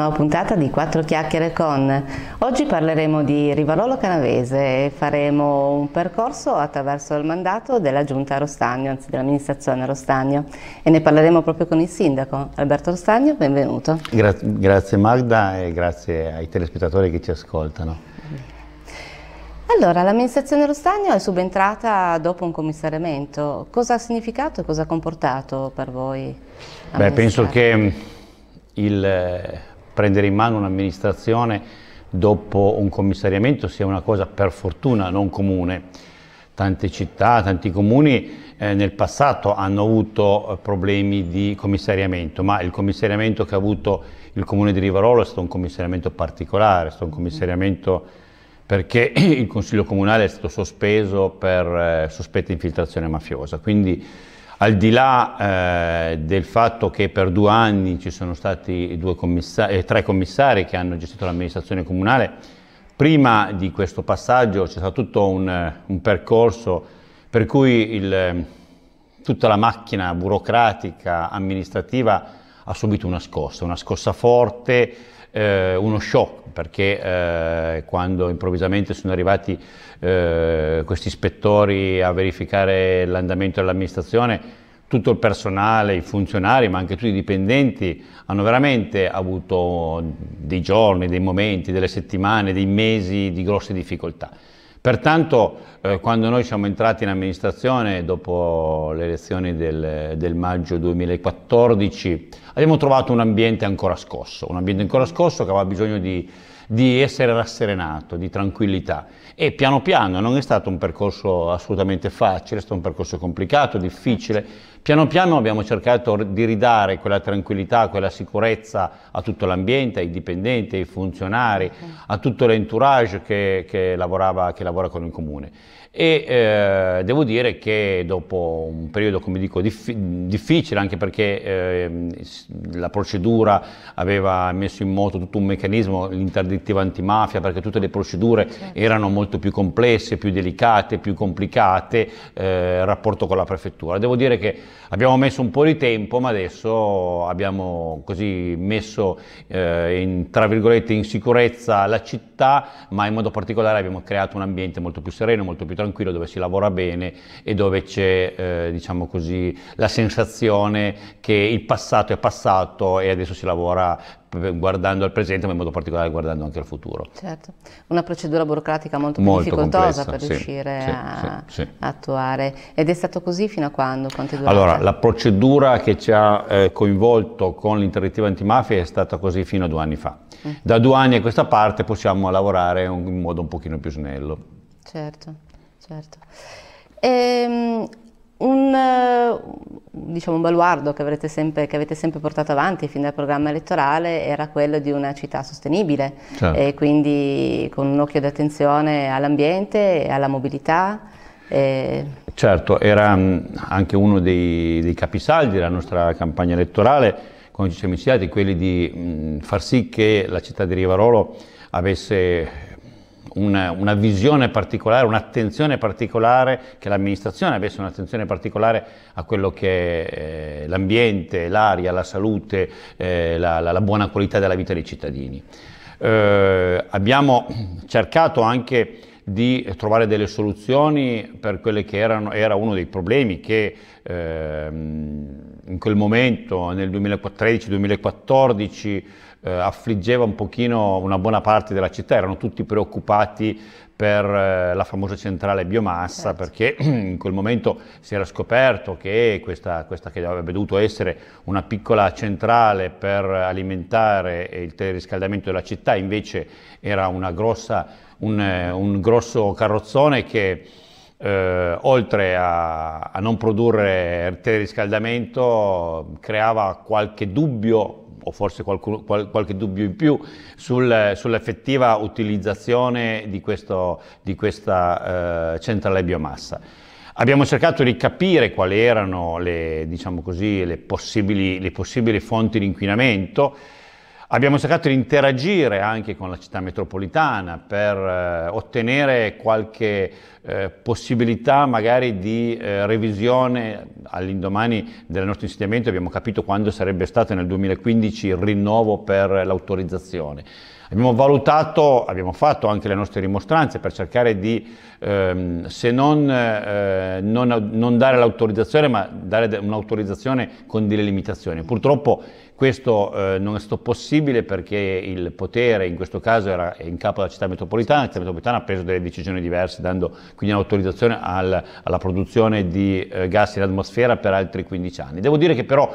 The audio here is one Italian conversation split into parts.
nuova puntata di Quattro chiacchiere con. Oggi parleremo di Rivalolo Canavese e faremo un percorso attraverso il mandato della giunta Rostagno, anzi dell'amministrazione Rostagno e ne parleremo proprio con il sindaco. Alberto Rostagno, benvenuto. Gra grazie Magda e grazie ai telespettatori che ci ascoltano. Allora, l'amministrazione Rostagno è subentrata dopo un commissariamento. Cosa ha significato e cosa ha comportato per voi? Beh, penso che il, prendere in mano un'amministrazione dopo un commissariamento sia una cosa per fortuna non comune. Tante città, tanti comuni eh, nel passato hanno avuto eh, problemi di commissariamento, ma il commissariamento che ha avuto il comune di Rivarolo è stato un commissariamento particolare, è stato un commissariamento perché il consiglio comunale è stato sospeso per eh, sospetta infiltrazione mafiosa. Quindi al di là eh, del fatto che per due anni ci sono stati commissari, eh, tre commissari che hanno gestito l'amministrazione comunale, prima di questo passaggio c'è stato tutto un, eh, un percorso per cui il, eh, tutta la macchina burocratica, amministrativa ha subito una scossa, una scossa forte, eh, uno shock perché eh, quando improvvisamente sono arrivati eh, questi ispettori a verificare l'andamento dell'amministrazione, tutto il personale, i funzionari, ma anche tutti i dipendenti hanno veramente avuto dei giorni, dei momenti, delle settimane, dei mesi di grosse difficoltà. Pertanto eh, quando noi siamo entrati in amministrazione dopo le elezioni del, del, maggio 2014 abbiamo trovato un ambiente ancora scosso, un ambiente ancora scosso che aveva bisogno di di essere rasserenato, di tranquillità. E piano piano, non è stato un percorso assolutamente facile, è stato un percorso complicato, difficile. Piano piano abbiamo cercato di ridare quella tranquillità, quella sicurezza a tutto l'ambiente, ai dipendenti, ai funzionari, a tutto l'entourage che, che, che lavora con il comune e eh, devo dire che dopo un periodo, come dico, dif difficile, anche perché eh, la procedura aveva messo in moto tutto un meccanismo, l'interdittiva antimafia, perché tutte le procedure certo. erano molto più complesse, più delicate, più complicate, eh, il rapporto con la prefettura. Devo dire che abbiamo messo un po' di tempo, ma adesso abbiamo così messo eh, in, tra virgolette in sicurezza la città, ma in modo particolare abbiamo creato un ambiente molto più sereno, molto più tranquillo, dove si lavora bene e dove c'è, eh, diciamo così, la sensazione che il passato è passato e adesso si lavora guardando al presente, ma in modo particolare guardando anche al futuro. Certo, una procedura burocratica molto, molto difficoltosa per sì, riuscire sì, a, sì, attuare. Ed è stato così fino a quando? Allora, la procedura che ci ha eh, coinvolto con l'interrettiva antimafia è stata così fino a due anni fa. Mm. Da due anni a questa parte possiamo lavorare in modo un pochino più snello. Certo certo. Ehm, un, eh, diciamo, un, baluardo che, avrete sempre, che avete sempre portato avanti fin dal programma elettorale era quello di una città sostenibile certo. e quindi con un occhio d'attenzione all'ambiente, e alla mobilità. E... Certo, era mm, anche uno dei, dei, capisaldi della nostra campagna elettorale, come ci siamo iniziati, quelli di mh, mm, far sì che la città di Rivarolo avesse una, una visione particolare, un'attenzione particolare, che l'amministrazione avesse un'attenzione particolare a quello che è eh, l'ambiente, l'aria, la salute, eh, la, la, la buona qualità della vita dei cittadini. Eh, abbiamo cercato anche di trovare delle soluzioni per quelli che erano, era uno dei problemi che eh, in quel momento, nel 2013-2014, eh, affliggeva un pochino una buona parte della città, erano tutti preoccupati per eh, la famosa centrale biomassa, certo. perché in quel momento si era scoperto che questa, questa, che avrebbe dovuto essere una piccola centrale per alimentare il teleriscaldamento della città, invece era grossa, un, eh, un grosso carrozzone che eh, oltre a, a, non produrre teleriscaldamento, creava qualche dubbio o forse qualcuno, qual, qualche dubbio in più sul, sull'effettiva utilizzazione di, questo, di questa eh, centrale biomassa. Abbiamo cercato di capire quali erano le, diciamo così, le, possibili, le possibili fonti di inquinamento, Abbiamo cercato di interagire anche con la città metropolitana per eh, ottenere qualche eh, possibilità magari di eh, revisione all'indomani del nostro insediamento, abbiamo capito quando sarebbe stato nel 2015 il rinnovo per l'autorizzazione. Abbiamo valutato, abbiamo fatto anche le nostre rimostranze per cercare di, ehm, se non, eh, non, non dare l'autorizzazione, ma dare un'autorizzazione con delle limitazioni. Purtroppo questo eh, non è stato possibile perché il potere in questo caso era in capo alla città metropolitana, la città metropolitana ha preso delle decisioni diverse dando quindi un'autorizzazione al, alla produzione di eh, gas in atmosfera per altri 15 anni. Devo dire che però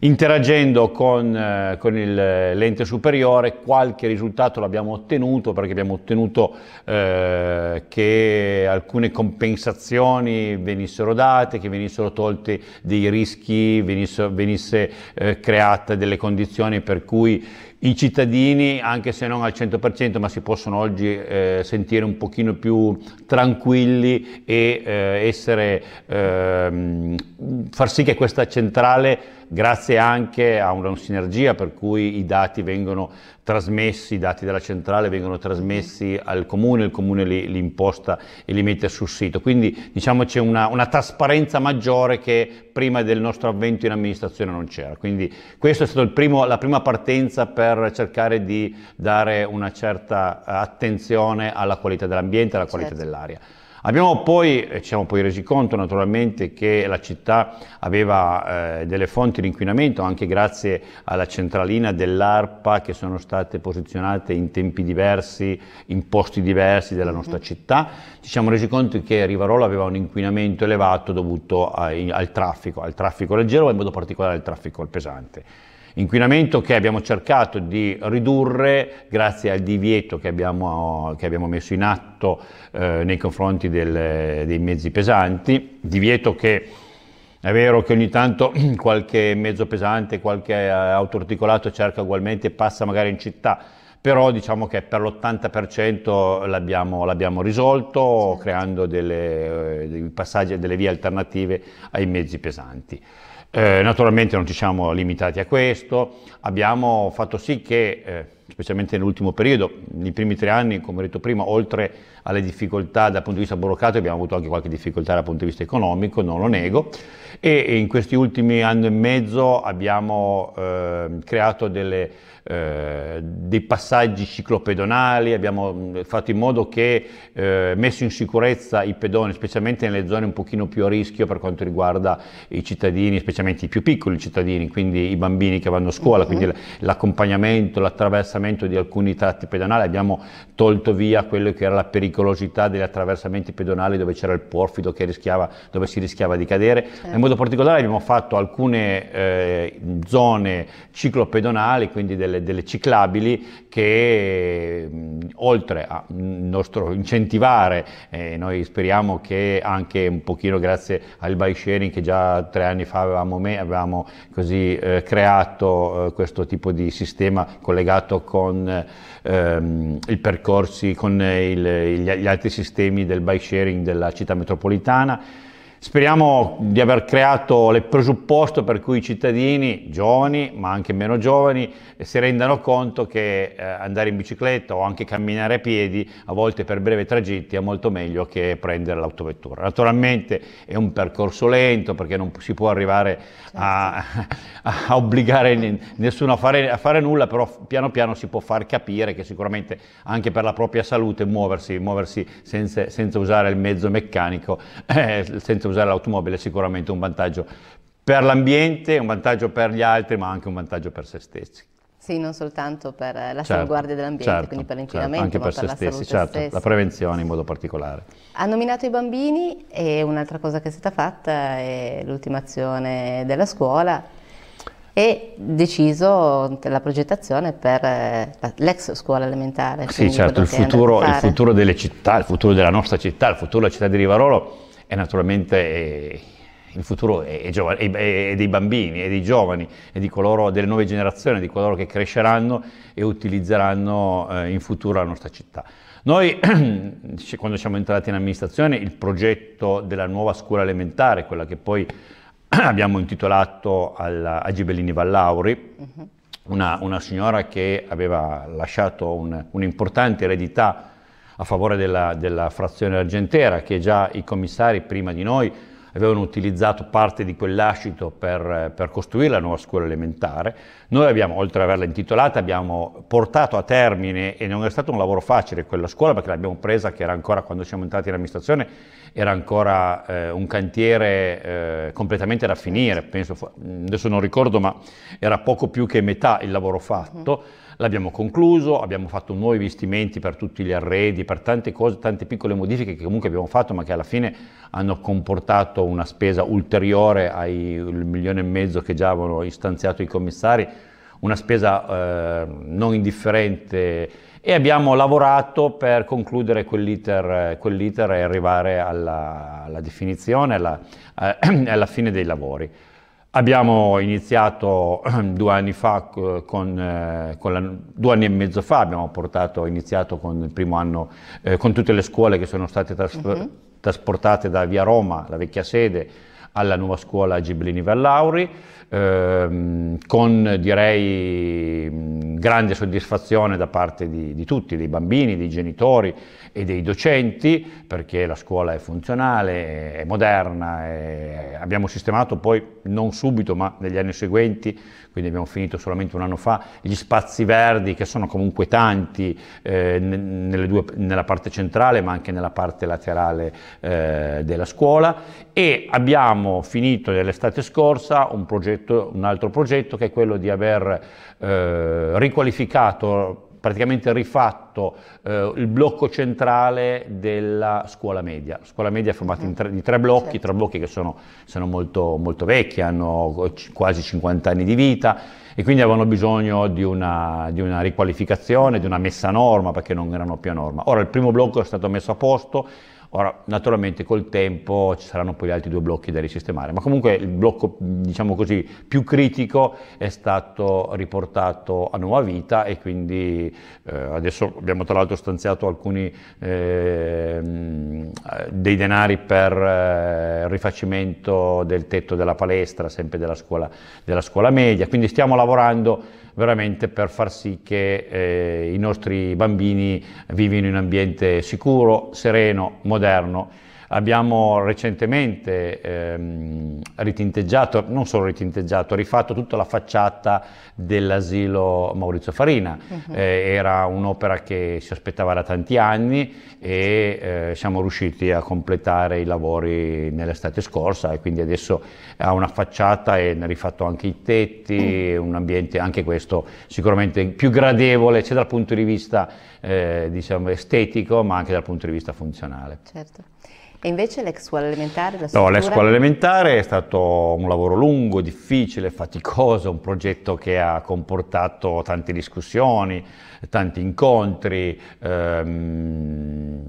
Interagendo con, eh, con il, eh, l'ente superiore qualche risultato l'abbiamo ottenuto perché abbiamo ottenuto eh, che alcune compensazioni venissero date, che venissero tolti dei rischi, venisse, venisse eh, create delle condizioni per cui i cittadini, anche se non al 100%, ma si possono oggi eh, sentire un pochino più tranquilli e eh, essere, eh, far sì che questa centrale, grazie anche a una sinergia per cui i dati vengono trasmessi, i dati della centrale vengono trasmessi al comune, il comune li, li imposta e li mette sul sito. Quindi diciamo c'è una, una, trasparenza maggiore che prima del nostro avvento in amministrazione non c'era. Quindi questa è stata la prima partenza per cercare di dare una certa eh, attenzione alla qualità dell'ambiente e alla qualità certo. dell'aria. Abbiamo poi, eh, ci siamo poi resi conto naturalmente che la città aveva eh, delle fonti di inquinamento anche grazie alla centralina dell'ARPA che sono state posizionate in tempi diversi, in posti diversi della mhm. nostra città. Ci siamo resi conto che Rivarola aveva un inquinamento elevato dovuto ai, al traffico, al traffico leggero e in modo particolare al traffico pesante. Inquinamento che abbiamo cercato di ridurre grazie al divieto che abbiamo, che abbiamo messo in atto eh, nei confronti del, dei mezzi pesanti, divieto che è vero che ogni tanto qualche mezzo pesante, qualche eh, auto articolato cerca ugualmente e passa magari in città, però diciamo che per l'80% l'abbiamo, risolto certo. creando eh, dei passaggi e delle vie alternative ai mezzi pesanti. Eh, naturalmente non ci siamo limitati a questo, abbiamo fatto sì che eh, specialmente nell'ultimo periodo, nei primi tre anni, come ho detto prima, oltre alle difficoltà dal punto di vista burocratico, abbiamo avuto anche qualche difficoltà dal punto di vista economico, non lo nego, e in questi ultimi anni e mezzo abbiamo eh, creato delle, eh, dei passaggi ciclopedonali, abbiamo fatto in modo che, eh, messo in sicurezza i pedoni, specialmente nelle zone un pochino più a rischio per quanto riguarda i cittadini, specialmente i più piccoli cittadini, quindi i bambini che vanno a scuola, uh -huh. quindi mhm. l'accompagnamento, l'attraversamento, attraversamento di alcuni tratti pedonali, abbiamo tolto via quello che era la pericolosità degli attraversamenti pedonali dove c'era il porfido che rischiava, dove si rischiava di cadere. Certo. In modo particolare abbiamo fatto alcune eh, zone ciclopedonali, quindi delle, delle ciclabili, che mh, oltre a nostro incentivare, eh, noi speriamo che anche un pochino grazie al bike sharing che già tre anni fa avevamo, me, avevamo così, eh, creato eh, questo tipo di sistema collegato con, ehm, percorsi, con il, gli altri sistemi del bike sharing della città metropolitana Speriamo di aver creato il presupposto per cui i cittadini, giovani ma anche meno giovani, si rendano conto che eh, andare in bicicletta o anche camminare a piedi, a volte per brevi tragitti, è molto meglio che prendere l'autovettura. Naturalmente è un percorso lento perché non si può arrivare certo. a, a obbligare nessuno a fare, a fare, nulla, però piano piano si può far capire che sicuramente anche per la propria salute muoversi, muoversi senza, senza usare il mezzo meccanico, eh, senza senza usare l'automobile è sicuramente un vantaggio per l'ambiente, un vantaggio per gli altri, ma anche un vantaggio per se stessi. Sì, non soltanto per la certo, salvaguardia dell'ambiente, certo, quindi per certo, l'inquinamento, certo, anche per, per se stessi, certo, stessa. la prevenzione in modo particolare. Ha nominato i bambini e un'altra cosa che è stata fatta è l'ultima azione della scuola e deciso la progettazione per eh, l'ex scuola elementare. Sì, certo, il futuro, il futuro delle città, il futuro della nostra città, il futuro della città di Rivarolo è naturalmente eh, il futuro è, giovane, è, dei bambini, è dei giovani, è coloro, delle nuove generazioni, di coloro che cresceranno e utilizzeranno eh, in futuro la nostra città. Noi, quando siamo entrati in amministrazione, il progetto della nuova scuola elementare, quella che poi abbiamo intitolato alla, a Gibellini Vallauri, mm-hmm. una, una, signora che aveva lasciato un'importante un eredità a favore della, della frazione argentera, che già i commissari prima di noi avevano utilizzato parte di quell'ascito per, per, costruire la nuova scuola elementare. Noi abbiamo, oltre ad averla intitolata, abbiamo portato a termine, e non è stato un lavoro facile quella scuola, perché l'abbiamo presa che era ancora, quando siamo entrati in amministrazione, era ancora eh, un cantiere eh, completamente da finire, penso, adesso non ricordo, ma era poco più che metà il lavoro fatto. Mm l'abbiamo concluso, abbiamo fatto nuovi vestimenti per tutti gli arredi, per tante cose, tante piccole modifiche che comunque abbiamo fatto ma che alla fine hanno comportato una spesa ulteriore ai milione e mezzo che già avevano istanziato i commissari, una spesa eh, non indifferente e abbiamo lavorato per concludere quell'iter, quell'iter e arrivare alla, alla definizione, alla, eh, alla fine dei lavori. Abbiamo iniziato ehm, due anni, fa con, eh, con la, due anni e mezzo fa, abbiamo portato, iniziato con il primo anno eh, con tutte le scuole che sono state tras uh-huh. Mhm. trasportate da Via Roma, la vecchia sede, alla nuova scuola Giblini Vallauri ehm, con direi mm, grande soddisfazione da parte di, di, tutti, dei bambini, dei genitori e dei docenti, perché la scuola è funzionale, è moderna, è, abbiamo sistemato poi non subito ma negli anni seguenti, quindi abbiamo finito solamente un anno fa, gli spazi verdi che sono comunque tanti eh, due, nella parte centrale ma anche nella parte laterale eh, della scuola e abbiamo finito nell'estate scorsa un progetto progetto, un altro progetto che è quello di aver eh, riqualificato praticamente rifatto eh, il blocco centrale della scuola media. La scuola media è formata tre, di tre blocchi, certo. tre blocchi che sono, sono molto, molto, vecchi, hanno quasi 50 anni di vita e quindi avevano bisogno di una, di una riqualificazione, di una messa a norma perché non erano più a norma. Ora il primo blocco è stato messo a posto, Ora, naturalmente col tempo ci saranno poi gli altri due blocchi da risistemare, ma comunque il blocco, diciamo così, più critico è stato riportato a nuova vita e quindi eh, adesso abbiamo tra l'altro stanziato alcuni eh, dei denari per eh, rifacimento del tetto della palestra, sempre della scuola, della scuola media, quindi stiamo lavorando veramente per far sì che eh, i nostri bambini vivano in un ambiente sicuro, sereno, moderno Abbiamo recentemente ehm, ritinteggiato, non solo ritinteggiato, rifatto tutta la facciata dell'asilo Maurizio Farina. Uh-huh. Eh, era un'opera che si aspettava da tanti anni e eh, siamo riusciti a completare i lavori nell'estate scorsa e quindi adesso ha una facciata e ne ha rifatto anche i tetti, uh-huh. un ambiente anche questo sicuramente più gradevole, sia dal punto di vista eh, diciamo, estetico ma anche dal punto di vista funzionale. Certo. E invece l'ex scuola elementare? La struttura... no, l'ex scuola elementare è stato un lavoro lungo, difficile, faticoso, un progetto che ha comportato tante discussioni, tanti incontri, ehm,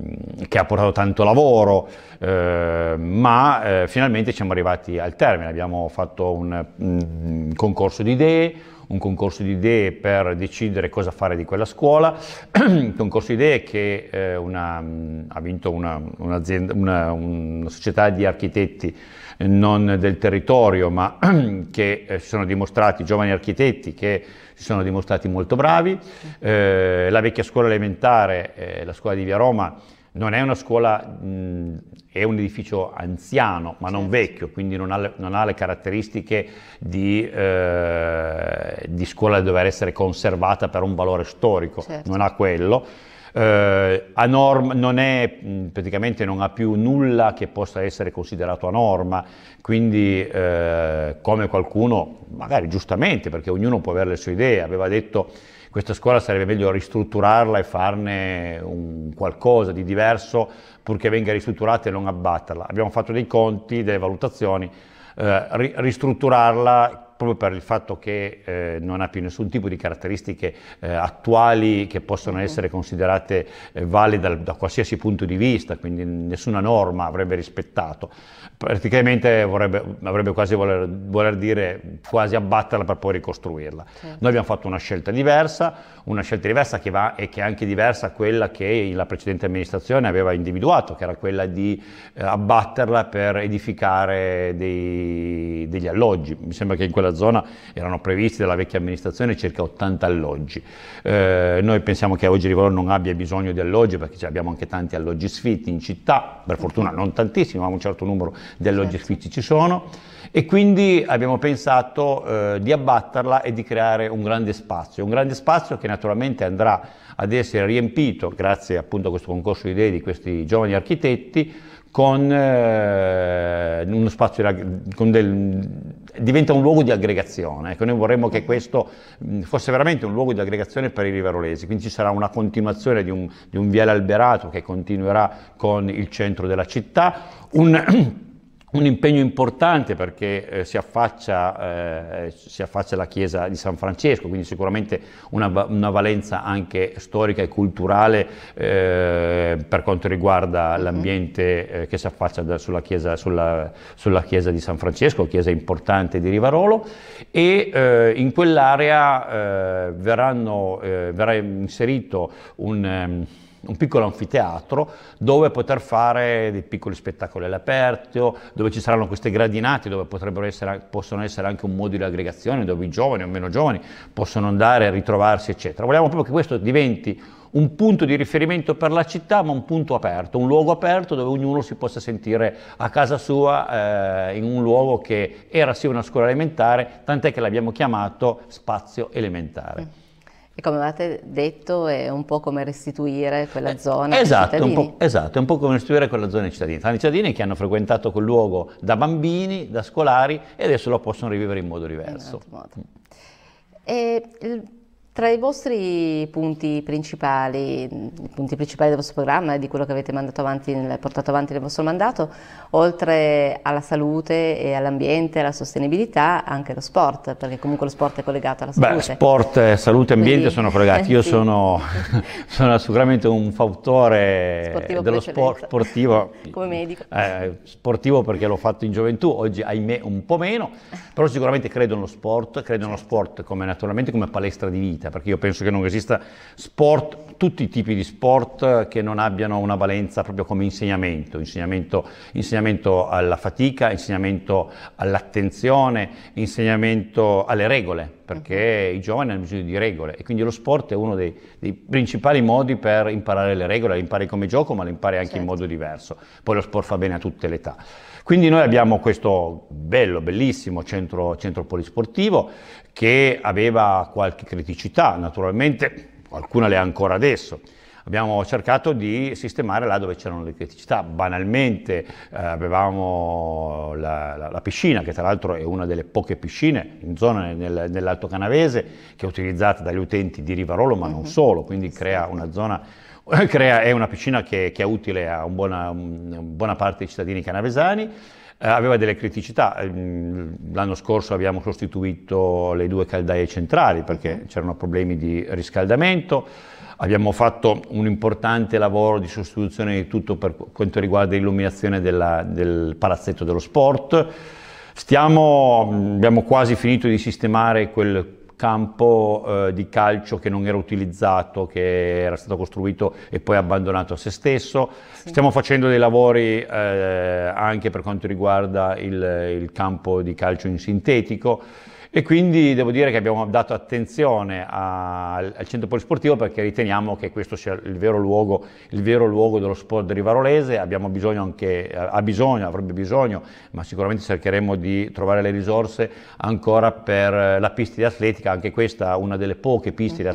che ha portato tanto lavoro, eh, ma eh, finalmente siamo arrivati al termine, abbiamo fatto un, mm, un concorso di idee, un concorso di idee per decidere cosa fare di quella scuola, concorso di idee che eh, una, mm, ha vinto una, una, una società di architetti eh, non del territorio, ma che eh, si sono dimostrati, giovani architetti che si sono dimostrati molto bravi. Eh, la vecchia scuola elementare, eh, la scuola di Via Roma, non è una scuola, mh, è un edificio anziano, ma non certo. vecchio, quindi non ha, non ha le caratteristiche di, eh, di, scuola che dover essere conservata per un valore storico, certo. non ha quello. Eh, norma, non è, praticamente non ha più nulla che possa essere considerato a norma, quindi eh, come qualcuno, magari giustamente, perché ognuno può avere le sue idee, aveva detto questa scuola sarebbe meglio ristrutturarla e farne un qualcosa di diverso purché venga ristrutturata e non abbatterla. Abbiamo fatto dei conti, delle valutazioni, eh, ristrutturarla proprio per il fatto che eh, non ha più nessun tipo di caratteristiche eh, attuali che possono mm-hmm. essere considerate eh, valide da, da qualsiasi punto di vista, quindi nessuna norma avrebbe rispettato. Praticamente vorrebbe, avrebbe quasi voler, voler, dire quasi abbatterla per poi ricostruirla. Sì. Certo. Noi abbiamo fatto una scelta diversa, una scelta diversa che va e che è anche diversa da quella che la precedente amministrazione aveva individuato, che era quella di eh, abbatterla per edificare dei, degli alloggi. Mi sembra che in quella della zona erano previsti dalla vecchia amministrazione circa 80 alloggi. Eh, noi pensiamo che oggi Livorno non abbia bisogno di alloggi perché abbiamo anche tanti alloggi sfitti in città, per fortuna non tantissimi, ma un certo numero di alloggi certo. sfitti ci sono e quindi abbiamo pensato eh, di abbatterla e di creare un grande spazio, un grande spazio che naturalmente andrà ad essere riempito, grazie appunto a questo concorso di idee di questi giovani architetti, con, eh, spazio, con del, diventa un luogo di aggregazione. Ecco, noi vorremmo che mm. questo mm, fosse veramente un luogo di aggregazione per i riverolesi, quindi ci sarà una continuazione di un, di un viale alberato che continuerà con il centro della città, un un impegno importante perché eh, si, affaccia, eh, eh, si, affaccia, la chiesa di San Francesco, quindi sicuramente una, una valenza anche storica e culturale eh, per quanto riguarda mhm. l'ambiente eh, che si affaccia da, sulla, chiesa, sulla, sulla, chiesa, di San Francesco, chiesa importante di Rivarolo e eh, in quell'area verranno, verrà inserito un... Um, un piccolo anfiteatro dove poter fare dei piccoli spettacoli all'aperto, dove ci saranno queste gradinate, dove essere, possono essere anche un modo di aggregazione, dove i giovani o meno giovani possono andare a ritrovarsi, eccetera. Vogliamo proprio che questo diventi un punto di riferimento per la città, ma un punto aperto, un luogo aperto dove ognuno si possa sentire a casa sua, eh, in un luogo che era sì una scuola elementare, tant'è che l'abbiamo chiamato spazio elementare. E come avete detto, è un po' come restituire quella eh, zona esatto, ai cittadini. esatto, è un po' come restituire quella zona ai cittadini. Sono i cittadini che hanno frequentato quel luogo da bambini, da scolari e adesso lo possono rivivere in modo diverso. In mm. e tra i vostri punti principali, i punti principali del vostro programma e di quello che avete avanti portato avanti nel vostro mandato, oltre alla salute e all'ambiente, alla sostenibilità, anche lo sport, perché comunque lo sport è collegato alla salute. Beh, sport, salute e ambiente Quindi, sono collegati. Io sì. sono, sono, sicuramente un fautore sportivo dello sport sportivo. Come medico. Eh, sportivo perché l'ho fatto in gioventù, oggi ahimè un po' meno, però sicuramente credo nello sport, credo nello sport come, naturalmente come palestra di vita vita, perché io penso che non esista sport, tutti i tipi di sport eh, che non abbiano una valenza proprio come insegnamento, insegnamento, insegnamento alla fatica, insegnamento all'attenzione, insegnamento alle regole, perché mhm. i giovani hanno bisogno di regole e quindi lo sport è uno dei, dei principali modi per imparare le regole, le impari come gioco ma le impari anche certo. in modo diverso, poi lo sport fa bene a tutte le età. Quindi noi abbiamo questo bello, bellissimo centro, centro polisportivo che aveva qualche criticità, naturalmente qualcuna le ha ancora adesso. Abbiamo cercato di sistemare là dove c'erano le criticità. Banalmente eh, avevamo la, la, la, piscina, che tra l'altro è una delle poche piscine in zona nel, nell'Alto Canavese, che è utilizzata dagli utenti di Rivarolo, ma non mhm. solo, quindi crea una zona crea, è una piscina che, che è utile a, un buona, a buona parte dei cittadini canavesani. Eh, aveva delle criticità. Ehm, l'anno scorso abbiamo sostituito le due caldaie centrali perché mm-hmm. c'erano problemi di riscaldamento. Abbiamo fatto un importante lavoro di sostituzione di tutto per quanto riguarda l'illuminazione del palazzetto dello sport. Stiamo, abbiamo quasi finito di sistemare quel campo eh, di calcio che non era utilizzato, che era stato costruito e poi abbandonato a se stesso. Sì. Stiamo facendo dei lavori eh, anche per quanto riguarda il, il campo di calcio in sintetico. E quindi devo dire che abbiamo dato attenzione a, al centro polisportivo perché riteniamo che questo sia il vero luogo, il vero luogo dello sport di Rivarolese, Abbiamo bisogno anche, eh, ha bisogno, avrebbe bisogno, ma sicuramente cercheremo di trovare le risorse ancora per eh, la pista di atletica, anche questa è una delle poche piste mm -hmm.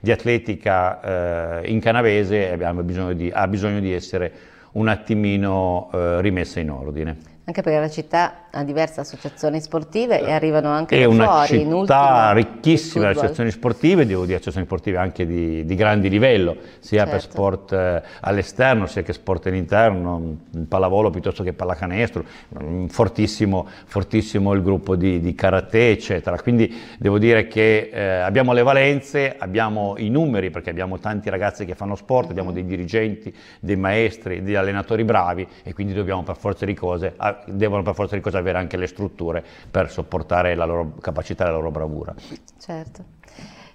di atletica eh, in canavese bisogno ha bisogno di essere un attimino eh, rimessa in ordine. Anche perché la città a diverse associazioni sportive e arrivano anche è da fuori. È una città ricchissima di associazioni sportive, devo dire associazioni sportive anche di, di grandi livello, sia certo. per sport eh, all'esterno, sia che sport all'interno, pallavolo piuttosto che pallacanestro, mm, fortissimo, fortissimo il gruppo di, di karate, eccetera. Quindi devo dire che eh, abbiamo le valenze, abbiamo i numeri, perché abbiamo tanti ragazzi che fanno sport, mm -hmm. abbiamo dei dirigenti, dei maestri, degli allenatori bravi e quindi dobbiamo per forza di cose, ah, devono per forza di cose cosa avere anche le strutture per sopportare la loro capacità e la loro bravura. Certo.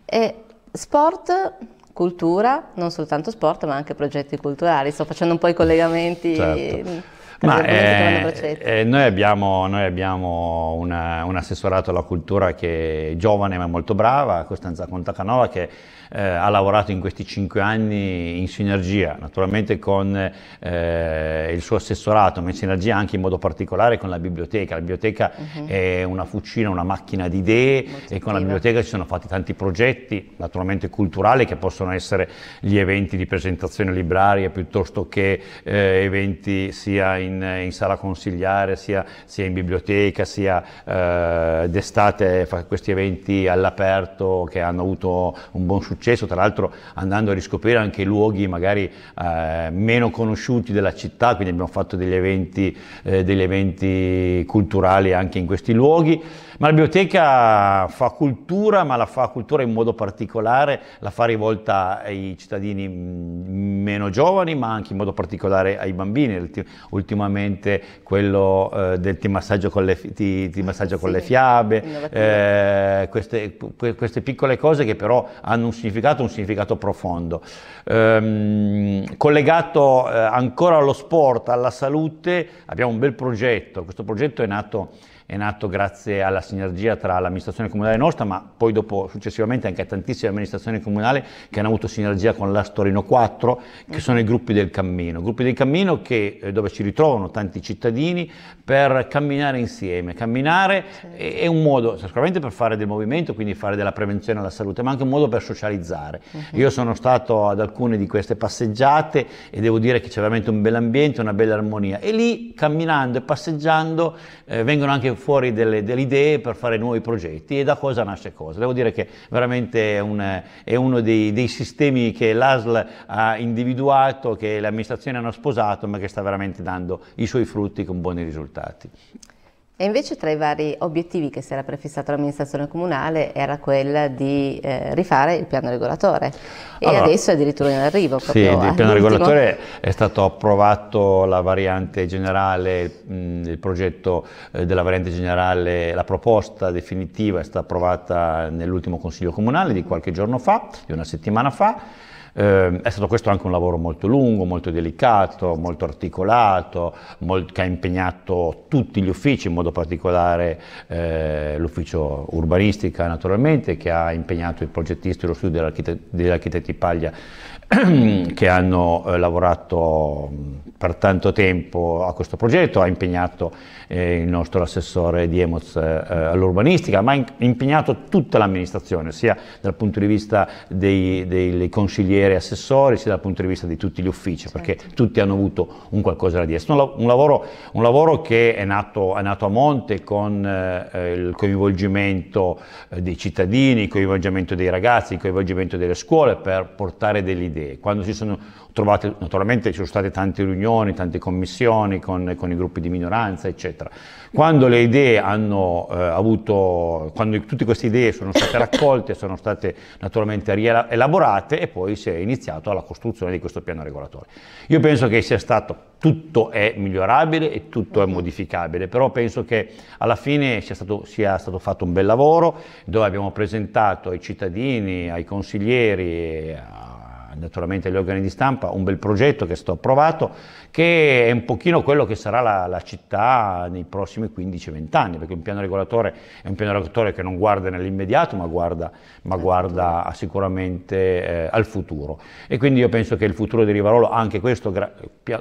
E sport, cultura, non soltanto sport ma anche progetti culturali, sto facendo un po' i collegamenti. Certo. Ma eh, eh, noi abbiamo, noi abbiamo una, un assessorato alla cultura che è giovane ma molto brava, Costanza Contacanova, che eh, ha lavorato in questi cinque anni in sinergia, naturalmente con eh, il suo assessorato, ma in sinergia anche in modo particolare con la biblioteca. La biblioteca uh mhm. -huh. è una fucina, una macchina di idee Molto e con la biblioteca ci sono fatti tanti progetti, naturalmente culturali, che possono essere gli eventi di presentazione libraria piuttosto che eh, eventi sia in, in, sala consigliare, sia, sia in biblioteca, sia eh, d'estate questi eventi all'aperto che hanno avuto un buon successo successo, tra l'altro andando a riscoprire anche luoghi magari eh, meno conosciuti della città, quindi abbiamo fatto degli eventi, eh, degli eventi culturali anche in questi luoghi. Ma la biblioteca fa cultura, ma la fa cultura in modo particolare, la fa rivolta ai cittadini mm, meno giovani, ma anche in modo particolare ai bambini. Ultimamente quello eh, del ti massaggio con le, ti, ti massaggio sì, con le fiabe, eh, queste, queste, piccole cose che però hanno un significato, un significato profondo. Ehm, collegato eh, ancora allo sport, alla salute, abbiamo un bel progetto. Questo progetto è nato è nato grazie alla sinergia tra l'amministrazione comunale nostra, ma poi dopo successivamente anche a tantissime amministrazioni comunali che hanno avuto sinergia con l'Astorino 4, che sono i gruppi del cammino, gruppi del cammino che, eh, dove ci ritrovano tanti cittadini per camminare insieme. Camminare certo. è un modo sicuramente per fare del movimento, quindi fare della prevenzione alla salute, ma anche un modo per socializzare. Uh mhm. -huh. Io sono stato ad alcune di queste passeggiate e devo dire che c'è veramente un bel ambiente, una bella armonia. E lì camminando e passeggiando eh, vengono anche fuori delle, delle, idee per fare nuovi progetti e da cosa nasce cosa. Devo dire che veramente è, un, è uno dei, dei, sistemi che l'ASL ha individuato, che le amministrazioni hanno sposato, ma che sta veramente dando i suoi frutti con buoni risultati. E invece tra i vari obiettivi che si era prefissato l'amministrazione comunale era quella di eh, rifare il piano regolatore e allora, adesso è addirittura in arrivo. Sì, il piano regolatore è stato approvato la variante generale, mh, mm, il progetto eh, della variante generale, la proposta definitiva è stata approvata nell'ultimo consiglio comunale di qualche giorno fa, di una settimana fa eh, è stato questo anche un lavoro molto lungo, molto delicato, molto articolato, molt che ha impegnato tutti gli uffici, in modo particolare eh, l'ufficio urbanistica naturalmente, che ha impegnato il progettista e lo studio dell'architetti dell Paglia che hanno eh, lavorato per tanto tempo a questo progetto, ha impegnato eh, il nostro assessore Diemoz eh, eh, all'urbanistica, ma ha impegnato tutta l'amministrazione, sia dal punto di vista dei, dei, dei consiglieri e assessori, sia dal punto di vista di tutti gli uffici, certo. perché tutti hanno avuto un qualcosa da dire. Un, lavoro, un lavoro che è nato, è nato, a monte con eh, eh, il coinvolgimento dei cittadini, il coinvolgimento dei ragazzi, il coinvolgimento delle scuole per portare delle idee idee. Quando si sono trovate, naturalmente ci sono state tante riunioni, tante commissioni con, con i gruppi di minoranza, eccetera. Quando le idee hanno eh, avuto, quando tutte queste idee sono state raccolte, sono state naturalmente rielaborate e poi si è iniziato alla costruzione di questo piano regolatore. Io penso che sia stato tutto è migliorabile e tutto è modificabile, però penso che alla fine sia stato, sia stato, fatto un bel lavoro dove abbiamo presentato ai cittadini, ai consiglieri, naturalmente agli organi di stampa, un bel progetto che sto approvato, che è un pochino quello che sarà la, la città nei prossimi 15-20 anni, perché un piano regolatore è un piano regolatore che non guarda nell'immediato, ma guarda, ma guarda sicuramente eh, al futuro. E quindi io penso che il futuro di Rivarolo, anche, questo, gra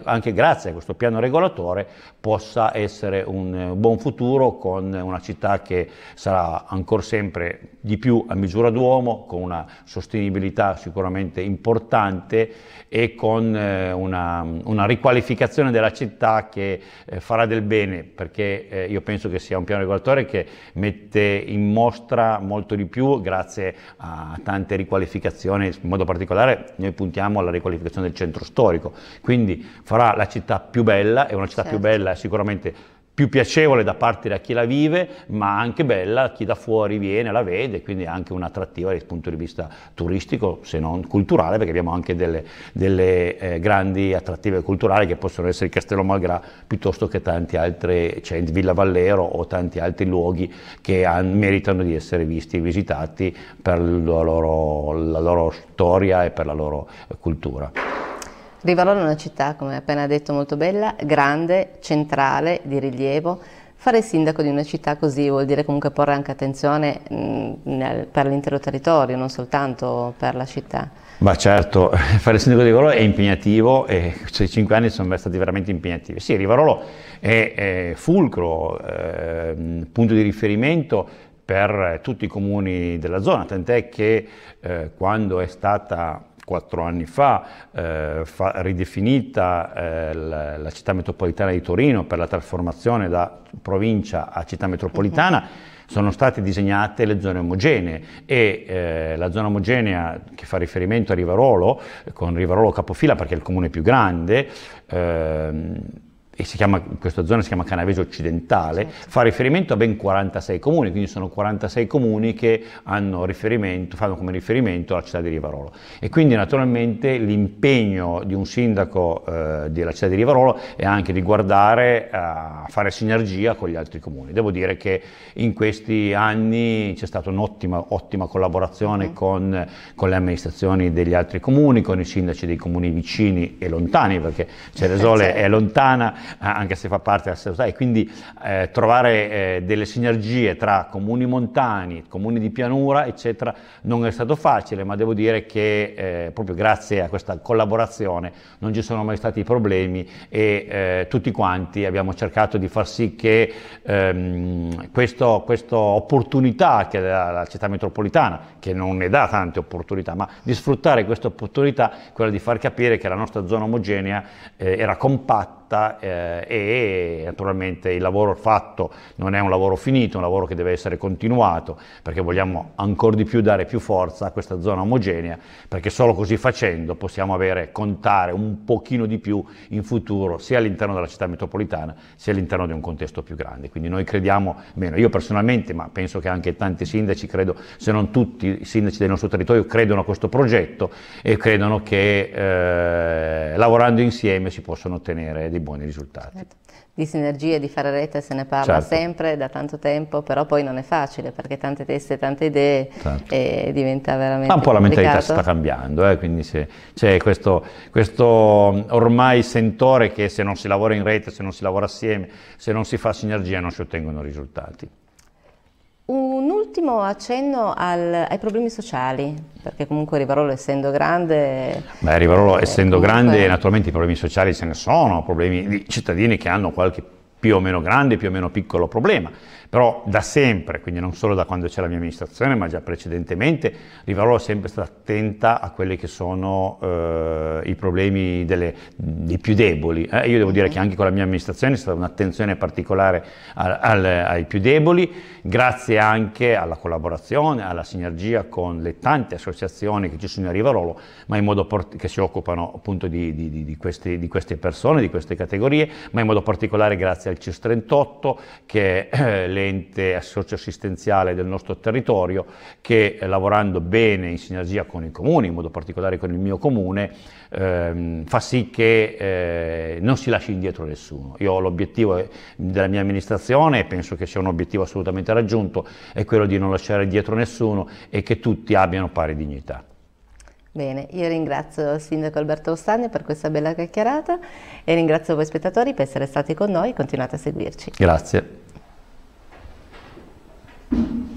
anche grazie a questo piano regolatore, possa essere un eh, buon futuro con una città che sarà ancora sempre di più a misura d'uomo, con una sostenibilità sicuramente importante e con eh, una, una, riqualificazione della città che eh, farà del bene, perché eh, io penso che sia un piano regolatore che mette in mostra molto di più grazie a tante riqualificazioni, in modo particolare noi puntiamo alla riqualificazione del centro storico, quindi farà la città più bella e una città certo. più bella sicuramente più piacevole da parte da chi la vive, ma anche bella chi da fuori viene, la vede, quindi anche un'attrattiva dal punto di vista turistico, se non culturale, perché abbiamo anche delle, delle eh, grandi attrattive culturali che possono essere il Castello Malgrà piuttosto che tanti altri, cioè Villa Vallero o tanti altri luoghi che han, meritano di essere visti e visitati per la loro, la loro storia e per la loro cultura. Rivarolo è una città, come appena detto, molto bella, grande, centrale, di rilievo. Fare sindaco di una città così vuol dire comunque porre anche attenzione mh, mm, per l'intero territorio, non soltanto per la città. Ma certo, fare sindaco di Rivarolo è impegnativo e questi cinque anni sono stati veramente impegnativi. Sì, Rivarolo è, è fulcro, eh, punto di riferimento per tutti i comuni della zona, tant'è che eh, quando è stata quattro anni fa, eh, fa ridefinita eh, la, la, città metropolitana di Torino per la trasformazione da provincia a città metropolitana, sono state disegnate le zone omogenee e eh, la zona omogenea che fa riferimento a Rivarolo, con Rivarolo capofila perché è il comune più grande, ehm, e chiama, questa zona si chiama Canavese occidentale, certo. fa riferimento a ben 46 comuni, quindi sono 46 comuni che fanno come riferimento la città di Rivarolo. E quindi naturalmente l'impegno di un sindaco eh, della città di Rivarolo è anche di guardare eh, a fare sinergia con gli altri comuni. Devo dire che in questi anni c'è stata un'ottima ottima collaborazione mm. con, con, le amministrazioni degli altri comuni, con i sindaci dei comuni vicini e lontani, perché Ceresole certo. è lontana, eh, anche se fa parte della società, e quindi eh, trovare eh, delle sinergie tra comuni montani, comuni di pianura, eccetera, non è stato facile, ma devo dire che eh, proprio grazie a questa collaborazione non ci sono mai stati problemi e eh, tutti quanti abbiamo cercato di far sì che ehm, questa opportunità che la, la città metropolitana, che non ne dà tante opportunità, ma di sfruttare questa opportunità, quella di far capire che la nostra zona omogenea eh, era compatta, fatta eh, e naturalmente il lavoro fatto non è un lavoro finito, è un lavoro che deve essere continuato perché vogliamo ancora di più dare più forza a questa zona omogenea perché solo così facendo possiamo avere, contare un pochino di più in futuro sia all'interno della città metropolitana sia all'interno di un contesto più grande. Quindi noi crediamo, meno io personalmente ma penso che anche tanti sindaci, credo se non tutti i sindaci del nostro territorio credono a questo progetto e credono che eh, lavorando insieme si possono ottenere dei buoni risultati. Certo. Di sinergie, di fare rete se ne parla certo. sempre da tanto tempo, però poi non è facile perché tante teste, tante idee certo. e diventa veramente Ma un po' complicato. la mentalità si sta cambiando, eh? quindi c'è cioè, questo, questo, mm, ormai sentore che se non si lavora in rete, se non si lavora assieme, se non si fa sinergia non si ottengono risultati ultimo accenno al, ai problemi sociali, perché comunque Rivarolo essendo grande... Beh, Rivarolo eh, essendo comunque... grande naturalmente i problemi sociali ce ne sono, problemi di cittadini che hanno qualche più o meno grande, più o meno piccolo problema. Però da sempre, quindi non solo da quando c'è la mia amministrazione, ma già precedentemente, Rivarolo è sempre stata attenta a quelli che sono eh, i problemi delle, dei più deboli. Eh, io devo dire mm-hmm. che anche con la mia amministrazione è stata un'attenzione particolare al, al, ai più deboli, grazie anche alla collaborazione, alla sinergia con le tante associazioni che ci sono a Rivarolo, ma in modo che si occupano appunto di, di, di, questi, di queste persone, di queste categorie, ma in modo particolare grazie al CIS 38 che eh, le dell'ente socioassistenziale del nostro territorio che eh, lavorando bene in sinergia con i comuni, in modo particolare con il mio comune, ehm, fa sì che eh, non si lasci indietro nessuno. Io ho l'obiettivo eh, della mia amministrazione, e penso che sia un obiettivo assolutamente raggiunto, è quello di non lasciare indietro nessuno e che tutti abbiano pari dignità. Bene, io ringrazio il Sindaco Alberto Ostani per questa bella chiacchierata e ringrazio voi spettatori per essere stati con noi continuate a seguirci. Grazie. Thank you.